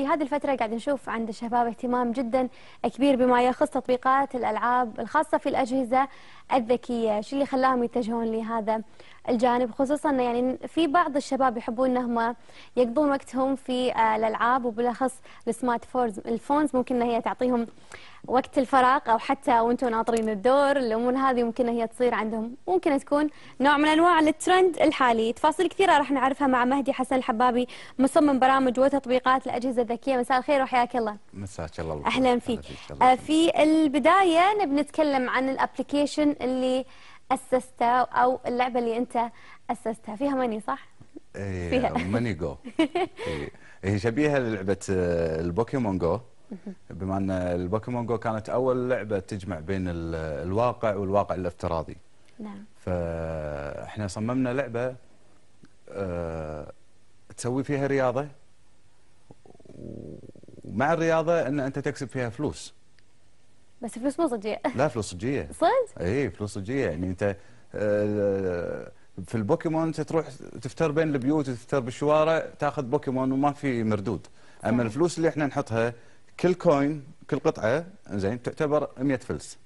في هذه الفترة قاعد نشوف عند الشباب اهتمام جدا كبير بما يخص تطبيقات الألعاب الخاصة في الأجهزة الذكيه شو اللي خلاهم يتجهون لهذا الجانب خصوصا يعني في بعض الشباب يحبون انهم يقضون وقتهم في آه، الالعاب وبالاخص السمارت فونز الفونز ممكن ان هي تعطيهم وقت الفراغ او حتى وانتم ناطرين الدور الامور هذه ممكن هي تصير عندهم ممكن تكون نوع من انواع الترند الحالي تفاصيل كثيره راح نعرفها مع مهدي حسن الحبابي مصمم برامج وتطبيقات الاجهزه الذكيه مساء الخير وحياك الله مساك الله اهلا فيك آه، في البدايه نبي نتكلم عن الابلكيشن اللي اسستها او اللعبه اللي انت اسستها فيها ماني صح؟ ايه فيها ماني جو إيه. هي شبيهه للعبه آه، البوكيمون جو بما ان البوكيمون جو كانت اول لعبه تجمع بين الواقع والواقع الافتراضي نعم فاحنا صممنا لعبه آه، تسوي فيها رياضه ومع الرياضه ان انت تكسب فيها فلوس بس فلوس مو صجيه لا فلوس صجيه صدق؟ اي فلوس صجيه يعني انت آه، في البوكيمون انت تروح تفتر بين البيوت وتفتر بالشوارع تاخذ بوكيمون وما في مردود اما الفلوس اللي احنا نحطها كل كوين كل قطعه زين تعتبر 100 فلس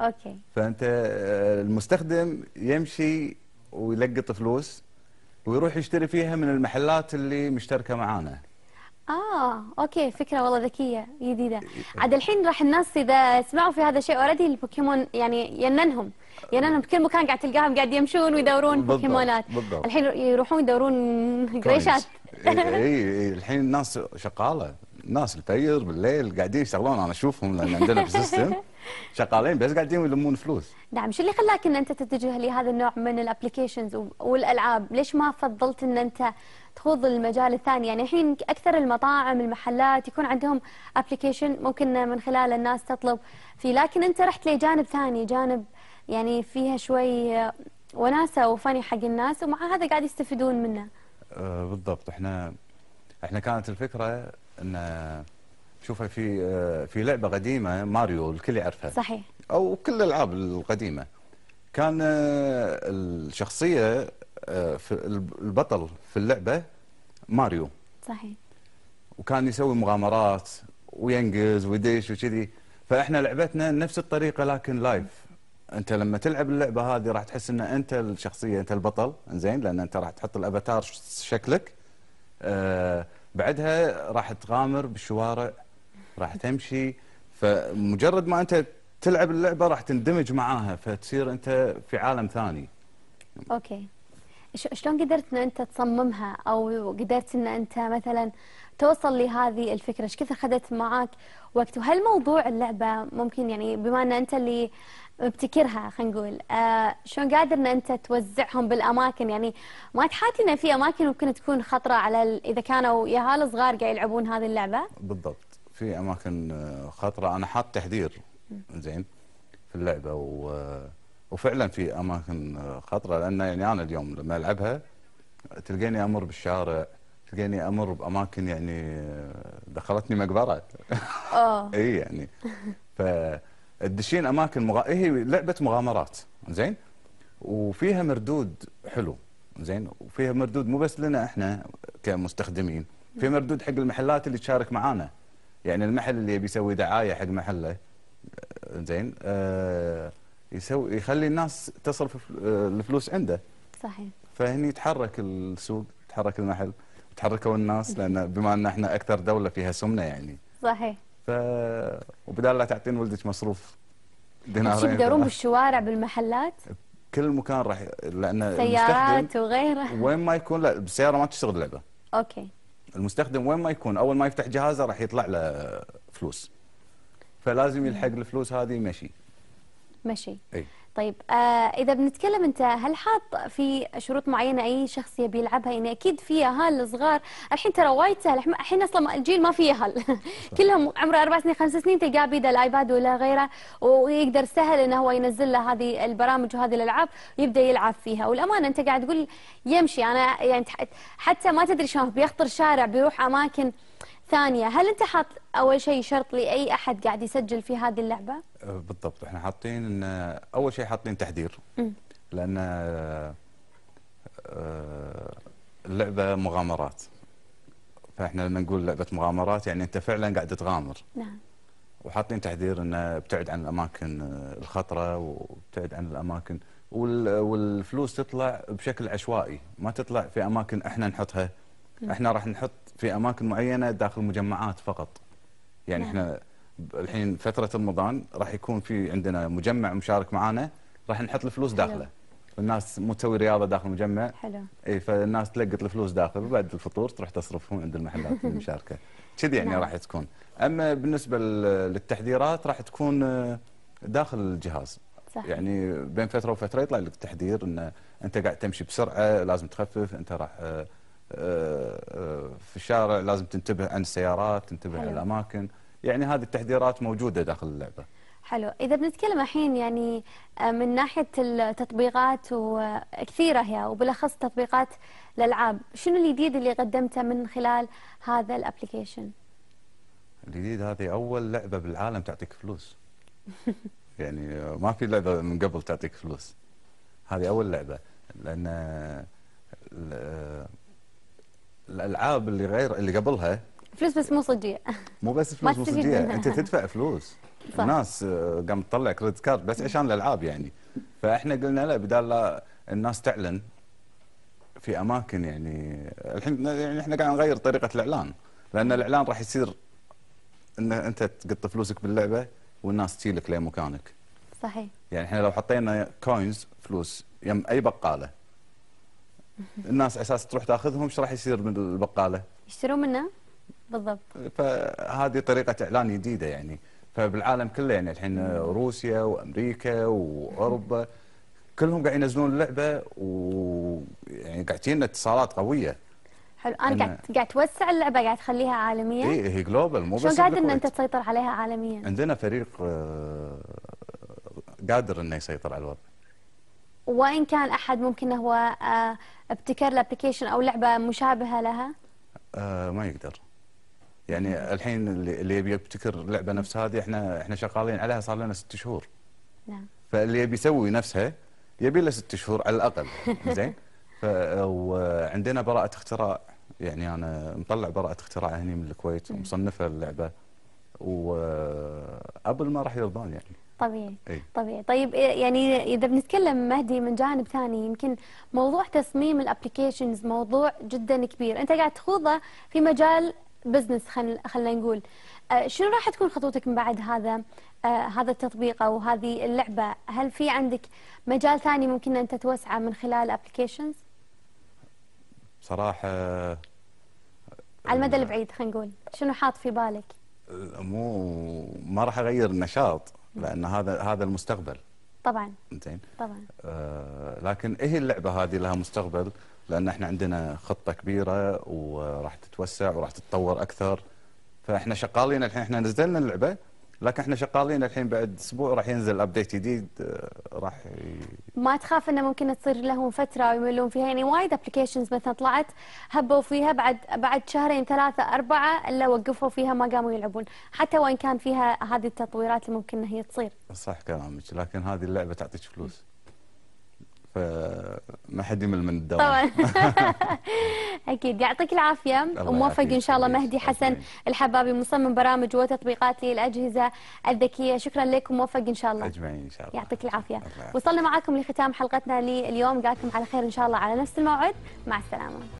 اوكي فانت آه، المستخدم يمشي ويلقط فلوس ويروح يشتري فيها من المحلات اللي مشتركه معانا اه اوكي فكره والله ذكيه جديده إيه، إيه. عاد الحين راح الناس اذا سمعوا في هذا الشيء اوريدي البوكيمون يعني يننهم يننهم بكل إيه. مكان قاعد تلقاهم قاعد يمشون ويدورون بوكيمونات بالضبط الحين يروحون يدورون قريشات اي اي الحين الناس شغاله ناس تطير بالليل قاعدين يشتغلون انا اشوفهم لان عندنا في السيستم شغالين بس قاعدين يلمون فلوس نعم شو اللي خلاك ان انت تتجه لهذا النوع من الابلكيشنز والالعاب ليش ما فضلت ان انت تخوض المجال الثاني يعني الحين اكثر المطاعم المحلات يكون عندهم ابلكيشن ممكن من خلاله الناس تطلب فيه لكن انت رحت لجانب ثاني جانب يعني فيها شوي وناسه وفاني حق الناس ومع هذا قاعد يستفيدون منه آه، بالضبط احنا احنا كانت الفكره ان شوف في آه، في لعبه قديمه ماريو الكل يعرفها صحيح او كل الالعاب القديمه كان آه، الشخصيه آه، في البطل في اللعبه ماريو صحيح وكان يسوي مغامرات وينقز ويدش وكذي فاحنا لعبتنا نفس الطريقه لكن لايف انت لما تلعب اللعبه هذه راح تحس ان انت الشخصيه انت البطل زين لان انت راح تحط الافاتار شكلك آه بعدها راح تغامر بالشوارع راح تمشي فمجرد ما انت تلعب اللعبه راح تندمج معاها فتصير انت في عالم ثاني اوكي شلون قدرت ان انت تصممها او قدرت ان انت مثلا توصل لهذه الفكره ايش كثر خذت معك وقت وهل موضوع اللعبه ممكن يعني بما ان انت اللي مبتكرها خلينا نقول آه شلون قادر ان انت توزعهم بالاماكن يعني ما تحاتي ان في اماكن ممكن تكون خطره على اذا كانوا يهال صغار قاعد يلعبون هذه اللعبه بالضبط في اماكن آه، خطره انا حاط تحذير زين في اللعبه و... آه، وفعلا في اماكن آه، خطره لان يعني انا اليوم لما العبها تلقيني امر بالشارع تلقيني امر باماكن يعني دخلتني مقبره اه اي يعني فتدشين اماكن مغ... هي لعبه مغامرات زين وفيها مردود حلو زين وفيها مردود مو بس لنا احنا كمستخدمين في مردود حق المحلات اللي تشارك معانا يعني المحل اللي بيسوي دعايه حق محله آه، زين آه يسوي يخلي الناس تصرف آه، الفلوس عنده صحيح فهني يتحرك السوق يتحرك المحل تحركوا الناس لان بما ان احنا اكثر دوله فيها سمنه يعني صحيح ف وبدال لا تعطين ولدك مصروف دينارين يقدرون بالشوارع بالمحلات كل مكان راح لان سيارات وغيره وين ما يكون لا بالسياره ما تشتغل لعبه اوكي المستخدم وين ما يكون اول ما يفتح جهازه راح يطلع له فلوس فلازم يلحق الفلوس هذه مشي مشي اي طيب آه اذا بنتكلم انت هل حاط في شروط معينه اي شخص يبي يلعبها يعني اكيد في اهال الصغار الحين ترى وايد سهل الحين اصلا الجيل ما فيه اهل كلهم عمره اربع سنين خمس سنين تلقاه بيده الايباد ولا غيره ويقدر سهل انه هو ينزل له هذه البرامج وهذه الالعاب ويبدا يلعب فيها والامانه انت قاعد تقول يمشي انا يعني حتى ما تدري شلون بيخطر شارع بيروح اماكن ثانيه هل انت حاط اول شيء شرط لاي احد قاعد يسجل في هذه اللعبه أه، بالضبط احنا حاطين ان اول شيء حاطين تحذير لان أه، اللعبه مغامرات فاحنا لما نقول لعبه مغامرات يعني انت فعلا قاعد تغامر نعم وحاطين تحذير ان ابتعد عن الاماكن أه، الخطره وابتعد عن الاماكن والفلوس تطلع بشكل عشوائي ما تطلع في اماكن احنا نحطها احنا راح نحط في اماكن معينه داخل مجمعات فقط يعني نعم. احنا الحين فتره رمضان راح يكون في عندنا مجمع مشارك معانا راح نحط الفلوس داخله حلو. الناس مو تسوي رياضه داخل المجمع حلو اي فالناس تلقط الفلوس داخل وبعد الفطور تروح تصرفهم عند المحلات المشاركه كذي يعني نعم. راح تكون اما بالنسبه للتحذيرات راح تكون آه، داخل الجهاز صح. يعني بين فتره وفتره يطلع لك تحذير ان انت قاعد تمشي بسرعه لازم تخفف انت راح آه، في الشارع لازم تنتبه عن السيارات تنتبه حلو. عن الأماكن يعني هذه التحذيرات موجودة داخل اللعبة حلو إذا بنتكلم الحين يعني آه، من ناحية التطبيقات وكثيرة هي وبالأخص تطبيقات الألعاب شنو الجديد اللي قدمته من خلال هذا الابلكيشن الجديد هذه أول لعبة بالعالم تعطيك فلوس يعني آه، ما في لعبة من قبل تعطيك فلوس هذه أول لعبة لأن آه، الالعاب اللي غير اللي قبلها فلوس بس مو صجيه مو بس فلوس مو صجيه انت تدفع فلوس صح. الناس آه، قام تطلع كريدت كارد بس عشان الالعاب يعني فاحنا قلنا لا بدال لا الناس تعلن في اماكن يعني الحين يعني احنا قاعد نغير طريقه الاعلان لان الاعلان راح يصير ان انت تقط فلوسك باللعبه والناس تجي لك لمكانك صحيح يعني احنا لو حطينا كوينز فلوس يم اي بقاله الناس اساس تروح تاخذهم ايش راح يصير من البقاله؟ يشترون منه بالضبط فهذه طريقه اعلان جديده يعني فبالعالم كله يعني الحين روسيا وامريكا واوروبا كلهم قاعد ينزلون اللعبه ويعني قاعد تجينا اتصالات قويه حلو انا قاعد قاعد توسع اللعبه قاعد تخليها عالميه اي هي جلوبال مو بس شلون قادر ان انت تسيطر عليها عالميا عندنا فريق آه، قادر انه يسيطر على الوضع وإن كان أحد ممكن هو آه، ابتكر الابلكيشن أو لعبة مشابهة لها آه ما يقدر يعني الحين اللي يبي يبتكر لعبة نفس هذه احنا احنا شغالين عليها صار لنا ست شهور نعم فاللي يبي يسوي نفسها يبي له ست شهور على الأقل زين وعندنا براءة اختراع يعني أنا مطلع براءة اختراع هني من الكويت ومصنفة نعم. اللعبة وابل ما راح يرضون يعني طبيعي أي. طبيعي طيب إيه، يعني اذا بنتكلم مهدي من جانب ثاني يمكن موضوع تصميم الابلكيشنز موضوع جدا كبير انت قاعد تخوضه في مجال بزنس خلينا نقول آه، شنو راح تكون خطوتك من بعد هذا آه، هذا التطبيق او هذه اللعبه هل في عندك مجال ثاني ممكن انت توسعه من خلال ابلكيشنز بصراحه على المدى البعيد خلينا نقول شنو حاط في بالك مو ما راح اغير النشاط لان هذا هذا المستقبل طبعا زين طبعا آه لكن ايه اللعبه هذه لها مستقبل لان احنا عندنا خطه كبيره وراح تتوسع وراح تتطور اكثر فاحنا شغالين الحين احنا نزلنا اللعبه لكن احنا شغالين الحين بعد اسبوع راح ينزل ابديت جديد آه، راح ي... ما تخاف انه ممكن تصير لهم فتره ويملون فيها يعني وايد ابلكيشنز مثلا طلعت هبوا فيها بعد بعد شهرين ثلاثه اربعه الا وقفوا فيها ما قاموا يلعبون حتى وان كان فيها هذه التطويرات اللي ممكن هي تصير. صح كلامك لكن هذه اللعبه تعطيك فلوس. فما حد يمل من الدوام طبعا اكيد يعطيك العافيه وموفق ان شاء الله مهدي حسن الحبابي مصمم برامج وتطبيقات للاجهزه الذكيه شكرا لكم موفق ان شاء الله اجمعين ان شاء الله يعطيك العافيه وصلنا معاكم لختام حلقتنا لليوم قاكم على خير ان شاء الله على نفس الموعد مع السلامه